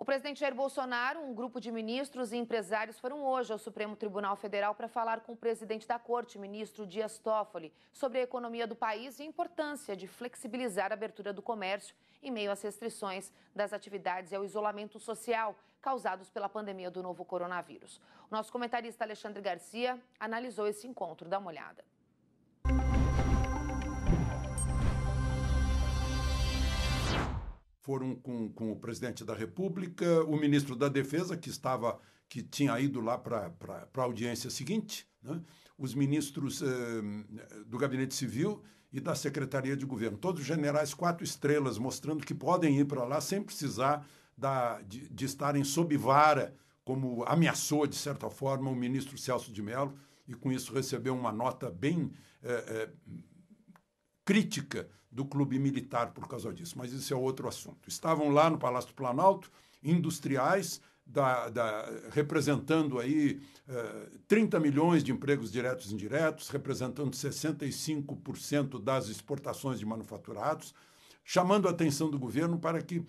O presidente Jair Bolsonaro, um grupo de ministros e empresários foram hoje ao Supremo Tribunal Federal para falar com o presidente da corte, ministro Dias Toffoli, sobre a economia do país e a importância de flexibilizar a abertura do comércio em meio às restrições das atividades e ao isolamento social causados pela pandemia do novo coronavírus. O nosso comentarista Alexandre Garcia analisou esse encontro. Dá uma olhada. foram com, com o presidente da República, o ministro da Defesa, que estava que tinha ido lá para a audiência seguinte, né? os ministros eh, do Gabinete Civil e da Secretaria de Governo, todos generais quatro estrelas, mostrando que podem ir para lá sem precisar da, de, de, estarem sob vara, como ameaçou, de certa forma, o ministro Celso de Mello, e com isso recebeu uma nota bem. Eh, eh, crítica do clube militar por causa disso, mas isso é outro assunto. Estavam lá no Palácio do Planalto industriais da, da, representando aí 30 eh, milhões de empregos diretos e indiretos, representando 65% das exportações de manufaturados, chamando a atenção do governo para, que,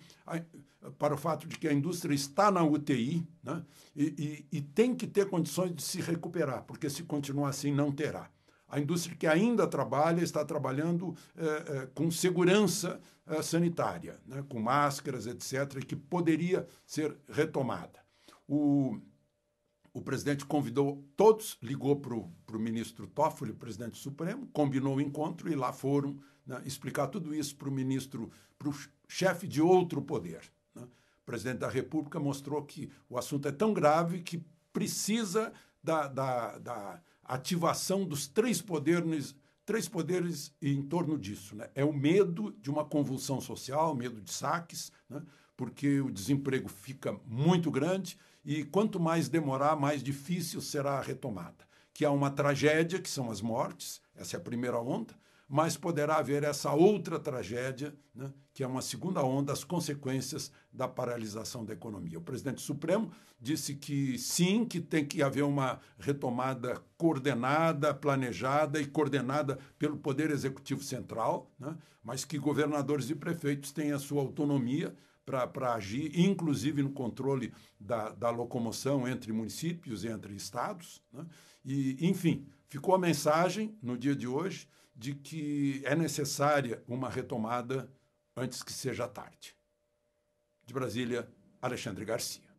para o fato de que a indústria está na UTI né, e, e, e tem que ter condições de se recuperar, porque se continuar assim não terá. A indústria que ainda trabalha está trabalhando eh, eh, com segurança eh, sanitária, né, com máscaras, etc., que poderia ser retomada. O, o presidente convidou todos, ligou para o ministro Toffoli, presidente Supremo, combinou o encontro e lá foram né, explicar tudo isso para o ministro, para o chefe de outro poder. Né. O presidente da República mostrou que o assunto é tão grave que precisa da, da, da ativação dos três poderes, três poderes em torno disso. Né? É o medo de uma convulsão social, medo de saques, né? porque o desemprego fica muito grande e quanto mais demorar, mais difícil será a retomada. Que há uma tragédia, que são as mortes, essa é a primeira onda, mas poderá haver essa outra tragédia, né, que é uma segunda onda, as consequências da paralisação da economia. O presidente Supremo disse que sim, que tem que haver uma retomada coordenada, planejada e coordenada pelo Poder Executivo Central, né, mas que governadores e prefeitos têm a sua autonomia para agir, inclusive no controle da, da locomoção entre municípios, e entre estados, né, e, enfim Ficou a mensagem, no dia de hoje, de que é necessária uma retomada antes que seja tarde. De Brasília, Alexandre Garcia.